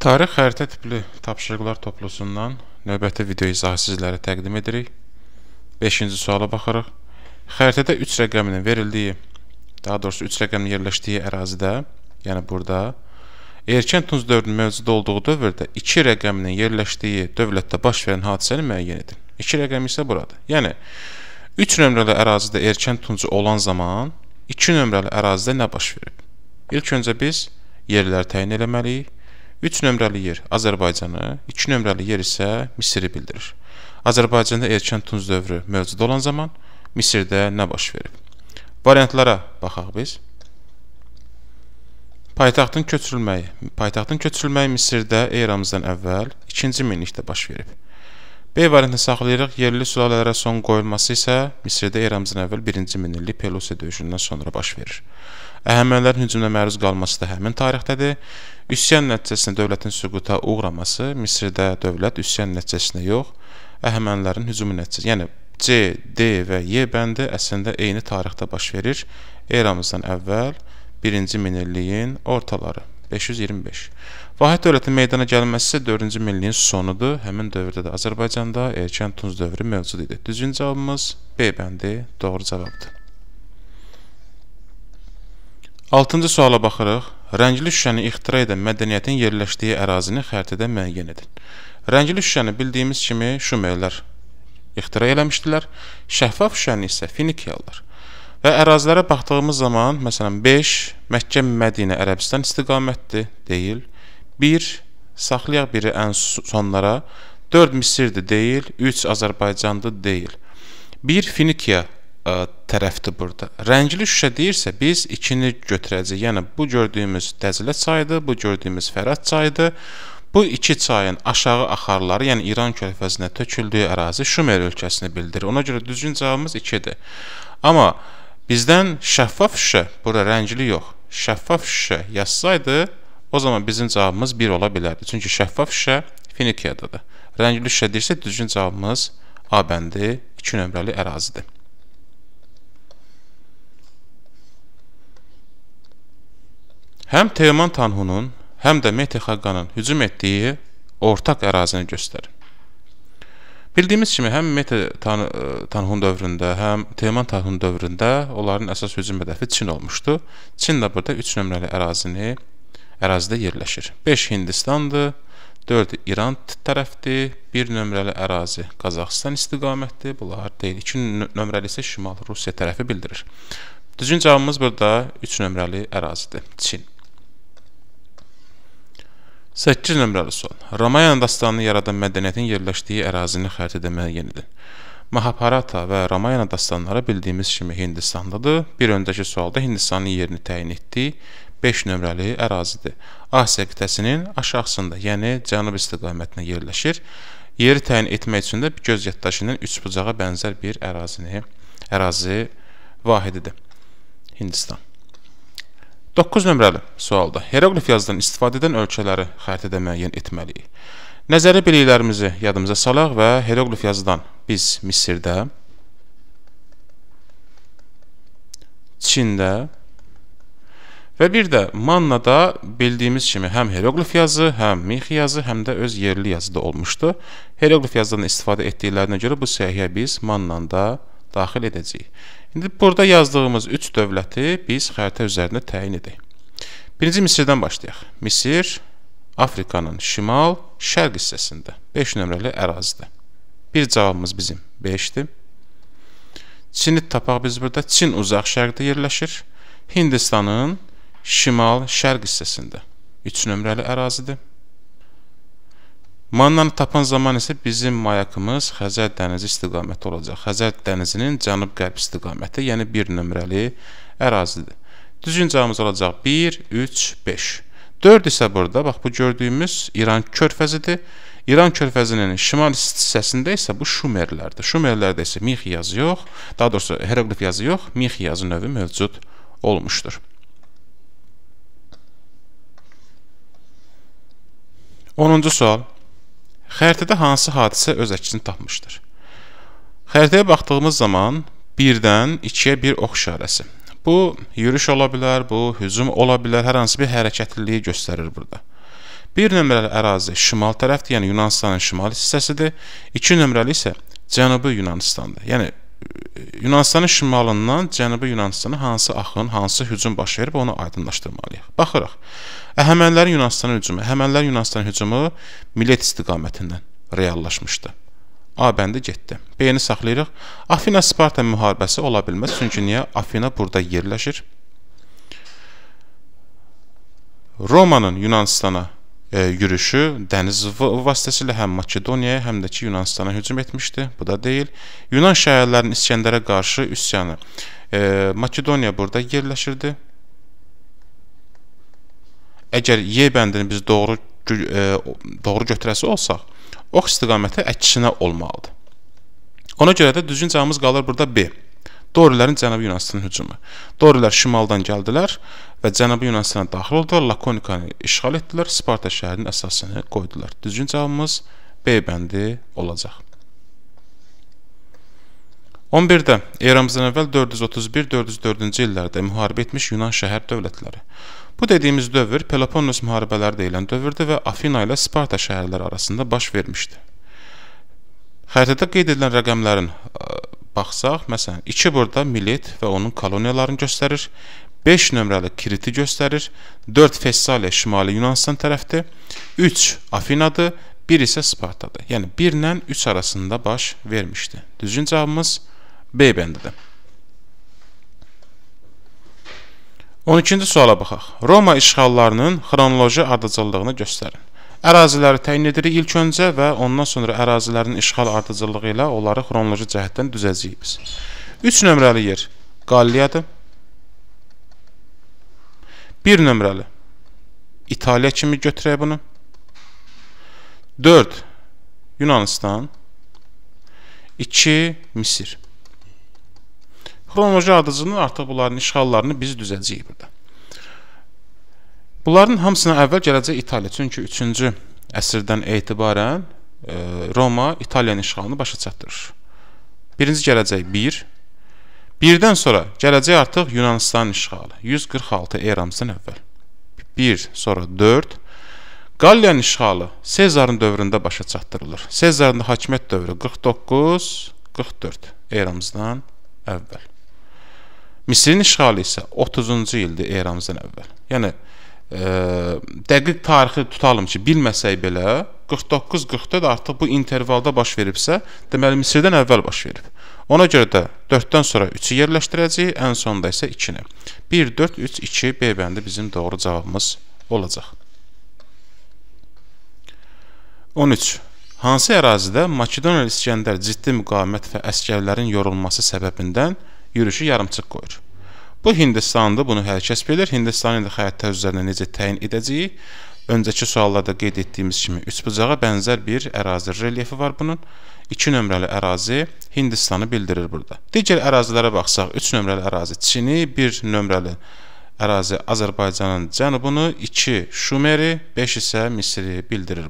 Tarix xəritə tipli tapşırıqlar toplusundan növbəti video izahı sizlərə təqdim edirik. 5-ci suala baxırıq. Xəritədə 3 rəqəminin verildiyi, daha doğrusu 3 rəqəmin yerləşdiyi ərazidə, yəni burada, erkən tunuz dövrünün mövcud olduğu dövrdə 2 rəqəminin yerləşdiyi dövlətdə baş verən hadisəni müəyyən edin. 2 rəqəm isə buradır. Yəni, 3 nömrəli ərazidə erkən tuncu olan zaman 2 nömrəli ərazidə nə baş verib? İlk öncə biz yerləri təyin eləməliyik 3 nömrəli yer Azərbaycanı, 2 nömrəli yer isə Misiri bildirir. Azərbaycanda erkən tunc dövrü mövcud olan zaman Misirdə nə baş verib? Variantlara baxaq biz. Paytaxtın köçürülməyi. Paytaxtın köçürülməyi Misirdə eramızdan əvvəl 2-ci minlikdə baş verib. B variantını saxlayırıq. Yerli sülalələrə son qoyulması isə Misirdə eramızdan əvvəl 1-ci minillik Pelusiya döyüşündən sonra baş verir. Əhəmənilərin hücumuna məruz qalması da həmin tarixdədir. Üsyan nəticəsində dövlətin süquta uğraması Misirdə dövlət üsyan nəticəsində yox, əhəmənilərin hücumu nəticəsində, yəni C, D və Y bəndi əslində eyni tarixdə baş verir. Eramızdan əvvəl 1-ci minilliyin ortaları 525. Vahid dövlətin meydana gəlməsi isə 4-cü minilliyin sonudur. Həmin dövrdə də Azərbaycanda erkən tunç dövrü mövcud idi. Düzgün cavabımız B bəndi doğru cavabdır. 6-cı suala baxırıq. Rəngli şüşəni ixtira edən mədəniyyətin yerləşdiyi ərazini xəritədə müəyyən edin. Rəngli şüşəni bildiyimiz kimi şumerlər ixtira eləmişdilər. Şəffaf şüşəni isə finikiyalılar. Və ərazilərə baxdığımız zaman, məsələn, 5 Məkkə-Mədinə Ərəbistan istiqamətidir, deyil. 1 saxlayaq biri ən sonlara. 4 Misirdir deyil, 3 Azərbaycandır deyil. 1 Finikiya ə, tərəfdir burada. Rəngli şüşə deyirsə biz 2-ni götürəcəyik. Yəni bu gördüyümüz Dəclə çayıdır, bu gördüyümüz Fərat çayıdır. Bu iki çayın aşağı axarları, yəni İran körfəzinə töküldüyü ərazi Şumer ölkəsini bildirir. Ona görə düzgün cavabımız 2-dir. Amma bizdən şəffaf şüşə, bura rəngli yox, şəffaf şüşə yazsaydı O zaman bizim cavabımız 1 ola bilərdi. Çünki şəffaf şüşə Finikiyadadır. Rəngli şüşə deyirsə, düzgün cavabımız A bəndi 2 nömrəli ərazidir. Həm Teoman Tanhunun, həm də Mehdi Xaqanın hücum etdiyi ortaq ərazini göstərir. Bildiyimiz kimi həm Mete Tan e, Tanhun dövründə, həm Teoman Tanhun dövründə onların əsas hücum hədəfi Çin olmuşdu. Çin də burada 3 nömrəli ərazini ərazidə yerləşir. 5 Hindistandır, 4 İran tərəfdir, 1 nömrəli ərazi Qazaxıstan istiqamətdir, bunlar deyil. 2 nömrəli isə Şimal Rusiya tərəfi bildirir. Düzgün cavabımız burada 3 nömrəli ərazidir, Çin. 8 nömrəli sual. Ramayan dastanını yaradan mədəniyyətin yerləşdiyi ərazini xəritə deməyə yenidir. Mahabharata və Ramayana dastanları bildiyimiz kimi Hindistandadır. Bir öncəki sualda Hindistanın yerini təyin etdik. 5 nömrəli ərazidir. Asiya qitəsinin aşağısında, yəni cənub istiqamətinə yerləşir. Yeri təyin etmək üçün də göz yaddaşının üç bucağa bənzər bir ərazini, ərazi vahididir. Hindistan. 9 nömrəli sualda heroqlif yazıdan istifadə edən ölkələri xəritədə müəyyən etməliyik. Nəzəri biliklərimizi yadımıza salaq və heroqlif yazıdan biz Misirdə, Çində, Və bir də Mannada bildiyimiz kimi həm heroqlif yazı, həm mix yazı, həm də öz yerli yazı da olmuşdu. Heroqlif yazıdan istifadə etdiklərinə görə bu səhiyyə biz Mannada daxil edəcəyik. İndi burada yazdığımız 3 dövləti biz xəritə üzərində təyin edək. Birinci Misirdən başlayaq. Misir Afrikanın şimal-şərq hissəsində 5 nömrəli ərazidir. Bir cavabımız bizim 5-dir. Çini tapaq biz burada. Çin uzaq şərqdə yerləşir. Hindistanın şimal-şərq hissəsində 3 nömrəli ərazidir. Mannanı tapan zaman isə bizim mayakımız Xəzər dənizi istiqaməti olacaq. Xəzər dənizinin cənub-qərb istiqaməti, yəni 1 nömrəli ərazidir. Düzüncəmiz olacaq 1, 3, 5. 4 isə burada, bax bu gördüyümüz İran körfəzidir. İran körfəzinin şimal hissəsində isə bu Şumerlərdir. Şumerlərdə isə mix yazı yox, daha doğrusu heroqlif yazı yox, mix yazı növü mövcud olmuşdur. 10-cu sual. Xəritədə hansı hadisə öz əksini tapmışdır? Xəritəyə baxdığımız zaman 1-dən 2-yə 1 ox işarəsi. Bu yürüş ola bilər, bu hücum ola bilər, hər hansı bir hərəkətliliyi göstərir burada. 1 nömrəli ərazi şimal tərəfdir, yəni Yunanıstanın şimal hissəsidir. 2 nömrəli isə Cənubi Yunanistandır. Yəni Yunanıstanın şimalından Cənubi Yunanıstana hansı axın, hansı hücum baş verib onu aydınlaşdırmalıyıq. Baxırıq. Əhəmənilərin Yunanıstana hücumu, Əhəmənilərin Yunanıstana hücumu Millet istiqamətindən reallaşmışdı. A bəndi getdi. B-ni saxlayırıq. Afina-Sparta müharibəsi ola bilməz, çünki niyə? Afina burada yerləşir. Romanın Yunanıstana E, yürüşü dəniz vasitəsilə həm Makedoniyaya, həm də ki Yunanistana hücum etmişdi. Bu da deyil. Yunan şəhərlərinin İskəndərə qarşı üsyanı. E, Makedoniya burada yerləşirdi. Əgər Y bəndini biz doğru e, doğru götürəsi olsaq, ox istiqaməti əksinə olmalıdır. Ona görə də düzgün cavabımız qalır burada B. Dorilərin Cənubi Yunanıstanın hücumu. Dorilər şimaldan gəldilər və Cənubi Yunanıstana daxil oldular, Lakonikanı işğal etdilər, Sparta şəhərinin əsasını qoydular. Düzgün cavabımız B bəndi olacaq. 11-də eramızdan əvvəl 431-404-cü illərdə müharibə etmiş Yunan şəhər dövlətləri. Bu dediyimiz dövr Peloponnes müharibələri deyilən dövrdür və Afina ilə Sparta şəhərləri arasında baş vermişdi. Xəritədə qeyd edilən rəqəmlərin baxsaq, məsələn, 2 burada millet və onun koloniyalarını göstərir, 5 nömrəli Kriti göstərir, 4 Fessaliya Şimali Yunanistan tərəfdir, 3 Afinadır, 1 isə Spartadır. Yəni 1 ilə 3 arasında baş vermişdi. Düzgün cavabımız B bəndidir. 12-ci suala baxaq. Roma işğallarının xronoloji ardıcıllığını göstərin. Əraziləri təyin edirik ilk öncə və ondan sonra ərazilərin işğal ardıcılığı ilə onları xronoloji cəhətdən düzəcəyik biz. 3 nömrəli yer Qalliyadır. 1 nömrəli İtaliya kimi götürək bunu. 4 Yunanistan 2 Misir Xronoloji ardıcının artıq bunların işğallarını biz düzəcəyik burada. Bunların hamısına əvvəl gələcək İtaliya. Çünki 3-cü əsrdən etibarən e, Roma İtaliyanın işğalını başa çatdırır. Birinci gələcək 1. Bir. Birdən sonra gələcək artıq Yunanistanın işğalı. 146 eramızdan əvvəl. 1, sonra 4. Qalliyanın işğalı Sezarın dövründə başa çatdırılır. Sezarın hakimiyyət dövrü 49, 44 eramızdan əvvəl. Misirin işğalı isə 30-cu ildir eramızdan əvvəl. Yəni dəqiq tarixi tutalım ki, bilməsək belə 49-44 artıq bu intervalda baş veribsə, deməli Misirdən əvvəl baş verib. Ona görə də 4-dən sonra 3-ü yerləşdirəcəyik, ən sonda isə 2-ni. 1, 4, 3, 2 B bəndi bizim doğru cavabımız olacaq. 13. Hansı ərazidə Makedoniyalı İskəndər ciddi müqavimət və əskərlərin yorulması səbəbindən yürüşü yarımçıq qoyur? Bu Hindistanda bunu hər kəs bilir. Hindistanın da xəritə üzərində necə təyin edəcəyi öncəki suallarda qeyd etdiyimiz kimi üçbucağa bənzər bir ərazi relyefi var bunun. 2 nömrəli ərazi Hindistanı bildirir burada. Digər ərazilərə baxsaq, 3 nömrəli ərazi Çini, 1 nömrəli ərazi Azərbaycanın cənubunu, 2 Şumeri, 5 isə Misri bildirir